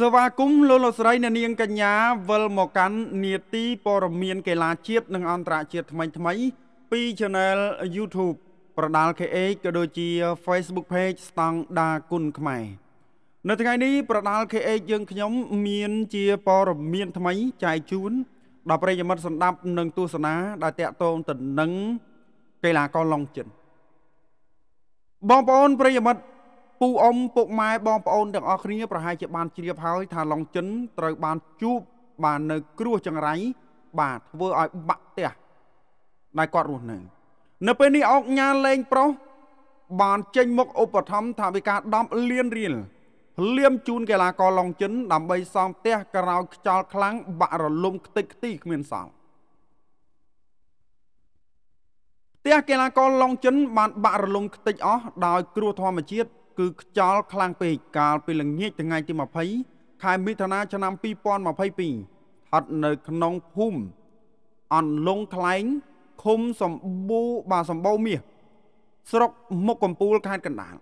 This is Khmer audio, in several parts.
សេវាគមន៍លោកលោកស្រីអ្នកនាងកញ្ញាវិលមកកាន់នីតិព័រមានកីឡាជាតិនិងអន្តរជាតិថ្មីថ្មី ពី Channel YouTube ប្រដាល់ KH ក៏ដូចជា Facebook Page ស្តង់ដាគុណខ្មែរនៅថ្ងៃនេះប្រដាល់ KH យើងខ្ញុំ មានជាព័រមានថ្មីចែកជូនដល់ប្រិយមិត្តសម្ដាប់ និងទស្សនាដែលតាក់ទងទៅនឹងកីឡាករឡុងចិនបងប្អូនប្រិយមិត្តពូអ៊ំពុកម៉ែបងប្អូនទាំងអស់គ្នាប្រហែលជាបានជ្រាបហើយ ថាឡុងចិនត្រូវបានជួបបាននៅ គ្រោះចង្រៃបាទធ្វើឲ្យបាក់ផ្ទះដែលគាត់រស់នៅនៅពេលនេះអង្គញាលេងប្រុសបានចេញមុខឧបត្ថម្ភថាវិការ10លានរៀលភ្លាមជូនកីឡាករឡុងចិន ដើម្បីសង់ផ្ទះក្រោយខ្យល់ខ្លាំងបាក់រលំខ្ទេចខ្ទីគ្មានសល់ផ្ទះកីឡាករឡុងចិនបាន បាក់រលំខ្ទេចអស់ដោយគ្រោះធម្មជាតិគឺខ្យល់ខ្លាំងពេកកាលពីល្ងាចថ្ងៃទី20ខែមិថុនាឆ្នាំ2022ហត់នៅក្នុងភូមិអន្លង់ខ្លែងឃុំសម្បូបាទសម្បូមាសស្រុកមុខកំពូលខេត្តកណ្ដាល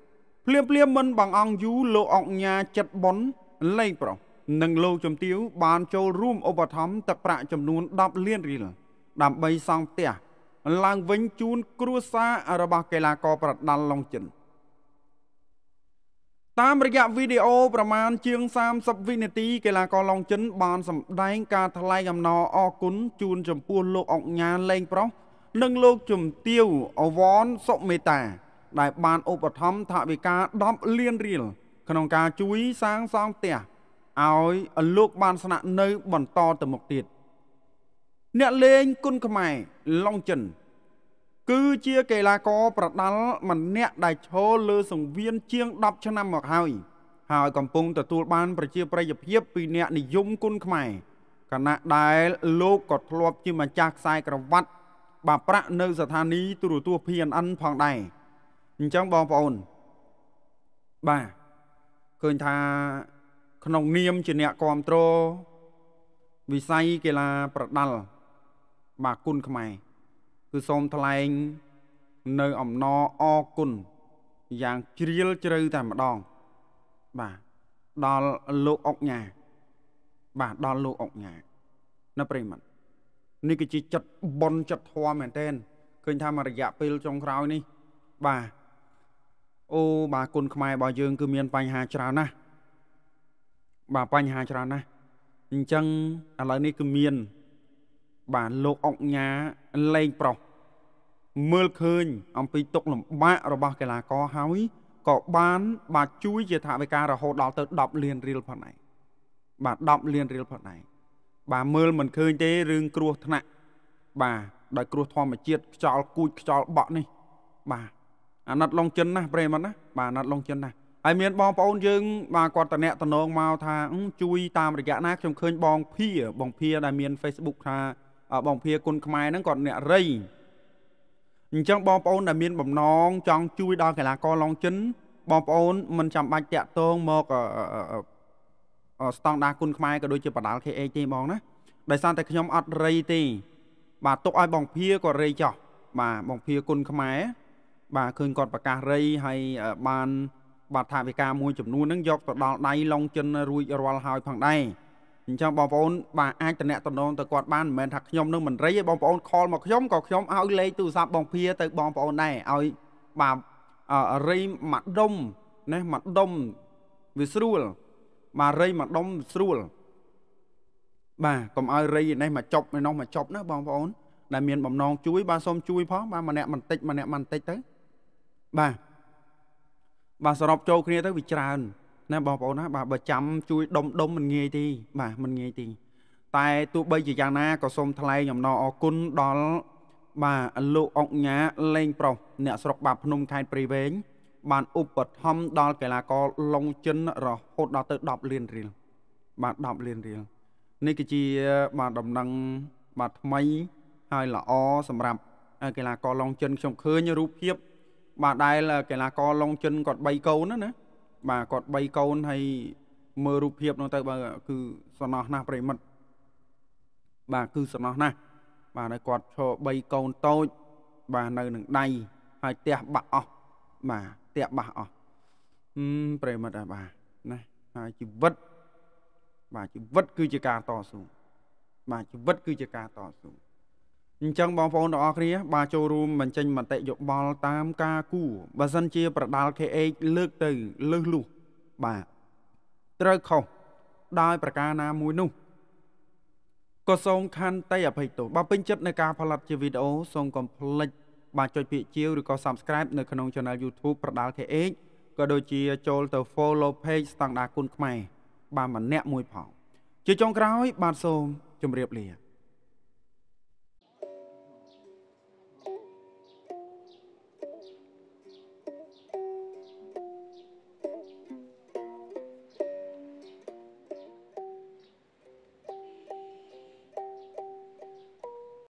ភ្លាមភ្លាមមិនបងអង្គយូលោកអង្គញាចិត្តប៉ុនលេងប្រុសនិងលោកជំទាវបានចូលរួមឧបត្ថម្ភទឹកប្រាក់ចំនួន10លានរៀលដើម្បីសង់ផ្ទះឡើងវិញជូន គ្រួសាររបស់កីឡាករប្រដាល់ឡុងចិន។តាមរយៈវីដេអូប្រមាណជាង30វិនាទីកីឡាករឡុងចិន បានសម្ដែងការថ្លែងអំណរអគុណជូនចំពោះលោកអង្គញាលេង ប្រុសនិងលោកជំទាវអវ៉នសុមេតា ដែលបានឧបត្ថម្ភថវិកា10លានរៀលក្នុងការជួយសាងសង់ផ្ទះឲ្យលោកបានស្នាក់នៅបន្តទៅមុខទៀតអ្នកលេងគុណខ្មែរឡុងចិនគឺជាកីឡាករប្រដាល់ម្នាក់ដែលឈរលើសង្វៀនជាង10ឆ្នាំមកហើយហើយកំពុងទទួលបានប្រជាប្រិយភាពពីអ្នកនិយមគុណខ្មែរគណៈដែលលោកក៏ធ្លាប់ជាម្ចាស់ខ្សែក្រវ៉ាត់បាប្រាក់នៅស្ថានីយ៍ទូរទស្សន៍ PNN ផងដែរអញ្ចឹងបងប្អូនបាទឃើញថាក្នុងនាមជាអ្នកគ្រប់គ្រងវិស័យកីឡាប្រដាល់បាទគុណខ្មែរគឺសូមថ្លែងនៅអំណរអគុណយ៉ាងជ្រាលជ្រៅតែម្ដង បាទដល់លោកអុកញ៉ាបាទដល់លោកអុកញ៉ានៅប្រិមត្តនេះគឺជាចិត្តបនចិត្តធម៌មែនតើឃើញថាមករយៈពេលចុងក្រោយនេះ បាទអូបាទគុណខ្មែររបស់យើងគឺមានបញ្ហាច្រើនណាស់បាទបញ្ហាច្រើនណាស់អញ្ចឹងឥឡូវនេះគឺមានបាទលោកអុកញ៉ាលេងប្រុសមើលឃើញអំពីទុកលំបាករបស់កីឡាករហើយក៏បាន បាទជួយជាថវិការហូតដល់ទៅ10លានរៀលផងដែរបាទ10លានរៀលផងដែរបាទមើលមិនឃើញទេរឿងគ្រោះថ្នាក់បាទដោយគ្រោះធម្មជាតិខ្យល់គូចខ្យល់បក់នេះបាទអាណិតឡុងចិនណាប្រិមត្តណាបាទអាណិតឡុងចិនណាហើយមានបងប្អូនយើងបាទគាត់តំណែងតំណងមកថាជួយតាមរយៈណាខ្ញុំឃើញបងភាបងភាដែលមាន Facebook ថាបងភាគុណខ្មែរហ្នឹងគាត់អ្នករៃអញ្ចឹងបងប្អូនដែលមានបំណងចង់ជួយដល់កីឡាករឡងចិនបងប្អូនមិនចាំបាច់តាក់ទងមកស្តង់ដារគុណខ្មែរក៏ដូចជាបដាល់ KH ទេបងណាដោយសារតែខ្ញុំអត់រៃទេបាទទុកឲ្យបងភាក៏រៃចោះបាទបងភាគុណខ្មែរបាទឃើញគាត់ប្រកាសរៃហើយបាន បាទថាវិការមួយចំនួនហ្នឹងយកទៅដល់ដៃឡុងចិន រួចរាល់ហើយផងដែរអញ្ចឹងបងប្អូនបាទអាចតំណាក់តំណងទៅគាត់បានមិនមែនថាខ្ញុំនឹងមិនរីទេបងប្អូនខលមកខ្ញុំក៏ខ្ញុំឲ្យលេខទូរស័ព្ទបងភាទៅបងប្អូនដែរឲ្យបាទរីមួយដុំណាមួយដុំវាស្រួល បាទរីមួយដុំស្រួលបាទកុំឲ្យរីនេះមកចប់នេះនោះមកចប់ណាបងប្អូនដែលមានបំណងជួយ បាទសូមជួយផងបាទម្នាក់បន្តិចម្នាក់បន្តិចទៅបាទ បាទសរុបចូលគ្នាទៅវាច្រើនណាបងប្អូនណាបាទបើចាំជួយដុំដុំមិនងាយទេបាទមិនងាយទេតែទោះបីជាយ៉ាងណាក៏សូមថ្លែងអំណរអគុណដល់បាទលោកអង្គញាលេងប្រុសអ្នកស្រុកបាភ្នំខេត្តព្រៃវែងបានឧបត្ថម្ភដល់កីឡាករឡុងចិនរហូតដល់ទៅ10លានរៀលបាទ10លានរៀលនេះគឺជាបាទដំណឹងបាទថ្មីហើយល្អសម្រាប់កីឡាករឡុងចិនខ្ញុំឃើញរូបភាព បាទដែលកីឡាករឡុងចិនគាត់3កូនណាណាបាទគាត់3កូនហើយមើលរូបភាពនោះទៅបើ គឺសំណោះណាស់ប្រិមិត្តបាទគឺសំណោះណាស់បាទហើយគាត់ឈរ3កូនតូចបាទនៅនឹងដៃហើយផ្ទះបាក់អស់បាទផ្ទះបាក់អស់អឺប្រិមិត្តអាបាទណាហើយជីវិតបាទជីវិតគឺជាការតស៊ូបាទជីវិតគឺជាការតស៊ូអញ្ចឹងបងប្អូនទាំងអស់គ្នាបាទចូលរួមបញ្ចេញមតិយោបល់តាមការគូបើសិនជា ប្រដាល់ KH លើកទៅលឹះលុះបាទត្រូវខុសដោយប្រការណាមួយនោះក៏សូមខន្តីអភ័យទោសបើពេញចិត្តនៅការផលិតជាវីដេអូសូមកុំភ្លេចបាទចុចពាក្យជាវឬក៏ Subscribe នៅក្នុង Channel YouTube ប្រដាល់ KH ក៏ដូចជាចូលទៅ Follow Page ស្តង់ដាគុណខ្មែរបាទម្នាក់មួយផងជាចុងក្រោយបាទសូមជម្រាបលា